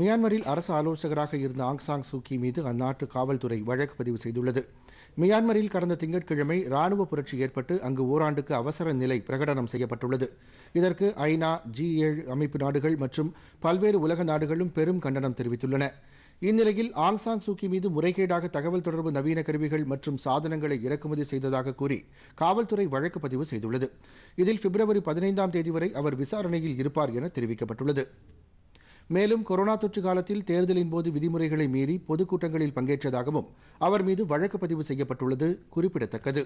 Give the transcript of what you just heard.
மியான்மரில் அரசு ஆலோசகராக இருந்த ஆங்சாங் சூக்கி மீது அந்நாட்டு காவல்துறை வழக்கு பதிவு செய்துள்ளது மியான்மரில் கடந்த திங்கட்கிழமை ராணுவ புரட்சி ஏற்பட்டு அங்கு ஓராண்டுக்கு அவசர நிலை பிரகடனம் செய்யப்பட்டுள்ளது இதற்கு ஐநா ஜி ஏழு அமைப்பு நாடுகள் மற்றும் பல்வேறு உலக நாடுகளும் பெரும் கண்டனம் தெரிவித்துள்ளன இந்நிலையில் ஆங்சாங் சூக்கி மீது முறைகேடாக தகவல் தொடர்பு நவீன கருவிகள் மற்றும் சாதனங்களை இறக்குமதி செய்ததாக கூறி காவல்துறை வழக்கு பதிவு செய்துள்ளது இதில் பிப்ரவரி பதினைந்தாம் தேதி வரை அவர் விசாரணையில் இருப்பார் என தெரிவிக்கப்பட்டுள்ளது மேலும் கொரோனா தொற்று காலத்தில் தேர்தலின் போது விதிமுறைகளை மீறி பொதுக்கூட்டங்களில் பங்கேற்றதாகவும் அவர் மீது வழக்கு பதிவு செய்யப்பட்டுள்ளது குறிப்பிடத்தக்கது